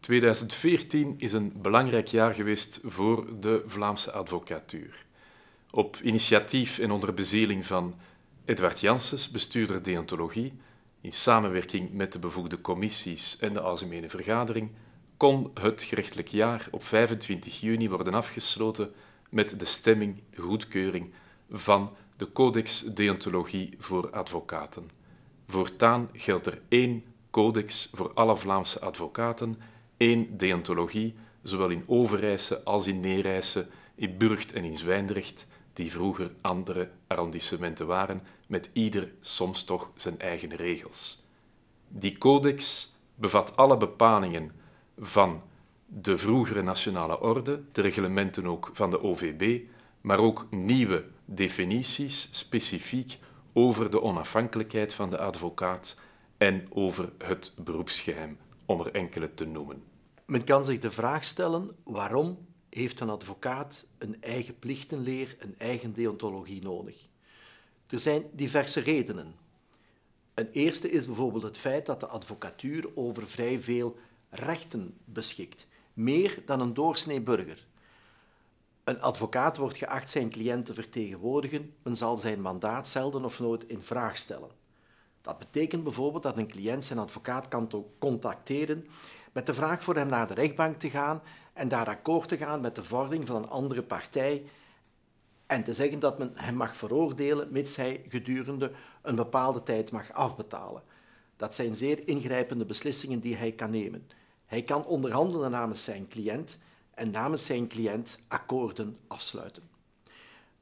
2014 is een belangrijk jaar geweest voor de Vlaamse advocatuur. Op initiatief en onder bezieling van Edward Janssens, bestuurder deontologie, in samenwerking met de bevoegde commissies en de Algemene Vergadering, kon het gerechtelijk jaar op 25 juni worden afgesloten met de stemming, de goedkeuring van de Codex Deontologie voor Advocaten. Voortaan geldt er één codex voor alle Vlaamse advocaten een deontologie, zowel in Overijse als in Neerijse, in Burgt en in Zwijndrecht, die vroeger andere arrondissementen waren, met ieder soms toch zijn eigen regels. Die codex bevat alle bepalingen van de vroegere nationale orde, de reglementen ook van de OVB, maar ook nieuwe definities specifiek over de onafhankelijkheid van de advocaat en over het beroepsgeheim, om er enkele te noemen. Men kan zich de vraag stellen waarom heeft een advocaat een eigen plichtenleer, een eigen deontologie nodig. Er zijn diverse redenen. Een eerste is bijvoorbeeld het feit dat de advocatuur over vrij veel rechten beschikt, meer dan een doorsnee burger. Een advocaat wordt geacht zijn cliënt te vertegenwoordigen, men zal zijn mandaat zelden of nooit in vraag stellen. Dat betekent bijvoorbeeld dat een cliënt zijn advocaat kan contacteren met de vraag voor hem naar de rechtbank te gaan en daar akkoord te gaan met de vordering van een andere partij en te zeggen dat men hem mag veroordelen mits hij gedurende een bepaalde tijd mag afbetalen. Dat zijn zeer ingrijpende beslissingen die hij kan nemen. Hij kan onderhandelen namens zijn cliënt en namens zijn cliënt akkoorden afsluiten.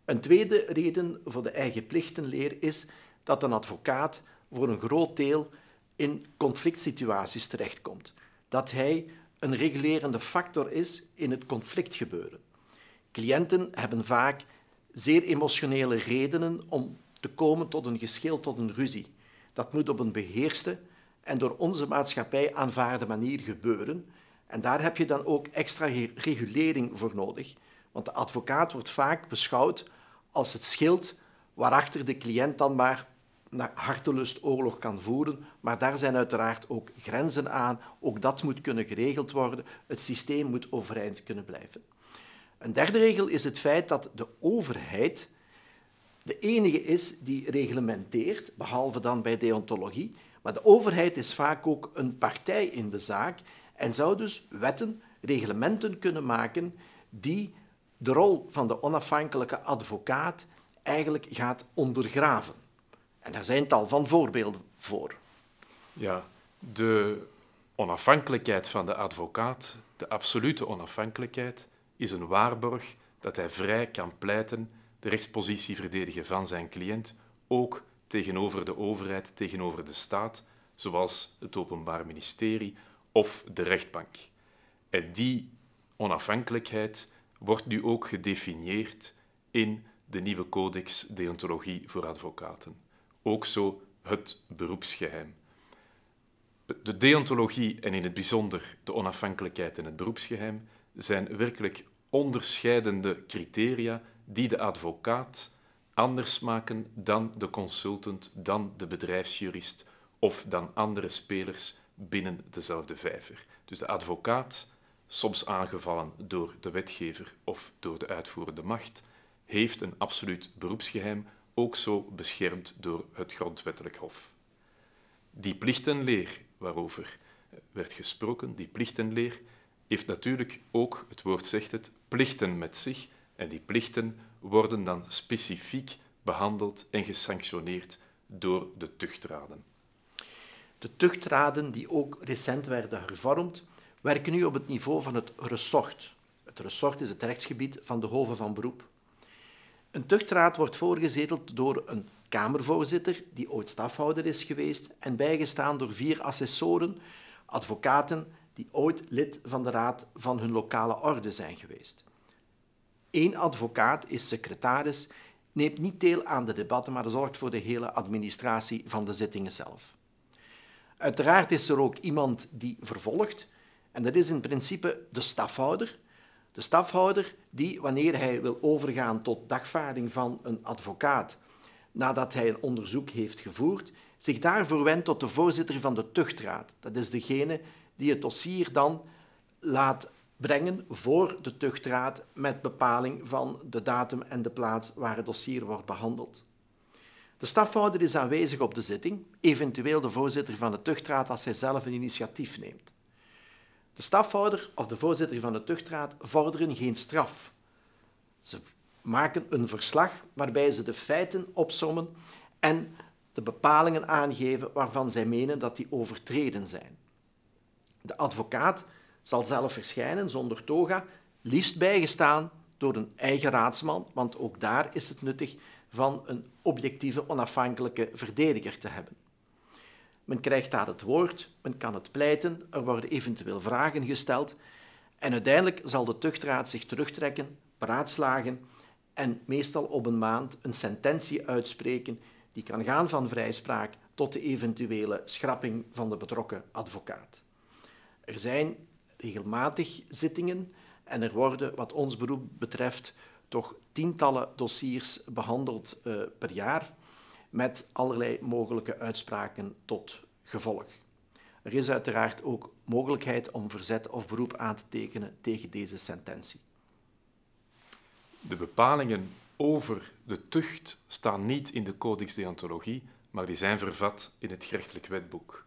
Een tweede reden voor de eigen plichtenleer is dat een advocaat voor een groot deel in conflict situaties terechtkomt dat hij een regulerende factor is in het conflictgebeuren. Cliënten hebben vaak zeer emotionele redenen om te komen tot een geschil, tot een ruzie. Dat moet op een beheerste en door onze maatschappij aanvaarde manier gebeuren. En daar heb je dan ook extra regulering voor nodig. Want de advocaat wordt vaak beschouwd als het schild waarachter de cliënt dan maar naar hartelust oorlog kan voeren. Maar daar zijn uiteraard ook grenzen aan. Ook dat moet kunnen geregeld worden. Het systeem moet overeind kunnen blijven. Een derde regel is het feit dat de overheid de enige is die reglementeert, behalve dan bij deontologie. Maar de overheid is vaak ook een partij in de zaak en zou dus wetten, reglementen kunnen maken die de rol van de onafhankelijke advocaat eigenlijk gaat ondergraven. En daar zijn tal van voorbeelden voor. Ja, de onafhankelijkheid van de advocaat, de absolute onafhankelijkheid, is een waarborg dat hij vrij kan pleiten de rechtspositie verdedigen van zijn cliënt, ook tegenover de overheid, tegenover de staat, zoals het Openbaar Ministerie of de rechtbank. En die onafhankelijkheid wordt nu ook gedefinieerd in de nieuwe Codex Deontologie voor Advocaten ook zo het beroepsgeheim. De deontologie en in het bijzonder de onafhankelijkheid en het beroepsgeheim zijn werkelijk onderscheidende criteria die de advocaat anders maken dan de consultant, dan de bedrijfsjurist of dan andere spelers binnen dezelfde vijver. Dus de advocaat, soms aangevallen door de wetgever of door de uitvoerende macht, heeft een absoluut beroepsgeheim ook zo beschermd door het grondwettelijk hof. Die plichtenleer waarover werd gesproken, die plichtenleer, heeft natuurlijk ook, het woord zegt het, plichten met zich. En die plichten worden dan specifiek behandeld en gesanctioneerd door de tuchtraden. De tuchtraden, die ook recent werden hervormd, werken nu op het niveau van het ressort. Het ressort is het rechtsgebied van de hoven van beroep. Een tuchtraad wordt voorgezeteld door een Kamervoorzitter, die ooit stafhouder is geweest, en bijgestaan door vier assessoren, advocaten, die ooit lid van de raad van hun lokale orde zijn geweest. Eén advocaat is secretaris, neemt niet deel aan de debatten, maar zorgt voor de hele administratie van de zittingen zelf. Uiteraard is er ook iemand die vervolgt, en dat is in principe de stafhouder, de stafhouder die, wanneer hij wil overgaan tot dagvaarding van een advocaat, nadat hij een onderzoek heeft gevoerd, zich daarvoor wendt tot de voorzitter van de tuchtraad. Dat is degene die het dossier dan laat brengen voor de tuchtraad met bepaling van de datum en de plaats waar het dossier wordt behandeld. De stafhouder is aanwezig op de zitting, eventueel de voorzitter van de tuchtraad als hij zelf een initiatief neemt. De stafhouder of de voorzitter van de tuchtraad vorderen geen straf. Ze maken een verslag waarbij ze de feiten opsommen en de bepalingen aangeven waarvan zij menen dat die overtreden zijn. De advocaat zal zelf verschijnen zonder toga, liefst bijgestaan door een eigen raadsman, want ook daar is het nuttig van een objectieve, onafhankelijke verdediger te hebben. Men krijgt daar het woord, men kan het pleiten, er worden eventueel vragen gesteld en uiteindelijk zal de tuchtraad zich terugtrekken, praatslagen, en meestal op een maand een sententie uitspreken die kan gaan van vrijspraak tot de eventuele schrapping van de betrokken advocaat. Er zijn regelmatig zittingen en er worden, wat ons beroep betreft, toch tientallen dossiers behandeld eh, per jaar met allerlei mogelijke uitspraken tot gevolg. Er is uiteraard ook mogelijkheid om verzet of beroep aan te tekenen tegen deze sententie. De bepalingen over de tucht staan niet in de Codex Deontologie, maar die zijn vervat in het gerechtelijk wetboek.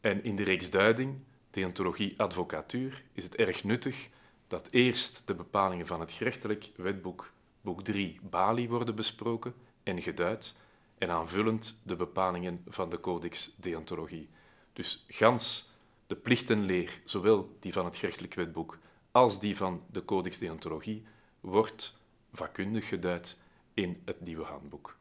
En in de duiding Deontologie Advocatuur, is het erg nuttig dat eerst de bepalingen van het gerechtelijk wetboek, boek 3 Bali, worden besproken en geduid, en aanvullend de bepalingen van de Codex Deontologie. Dus gans de plichtenleer, zowel die van het gerechtelijk wetboek als die van de Codex Deontologie, wordt vakkundig geduid in het nieuwe handboek.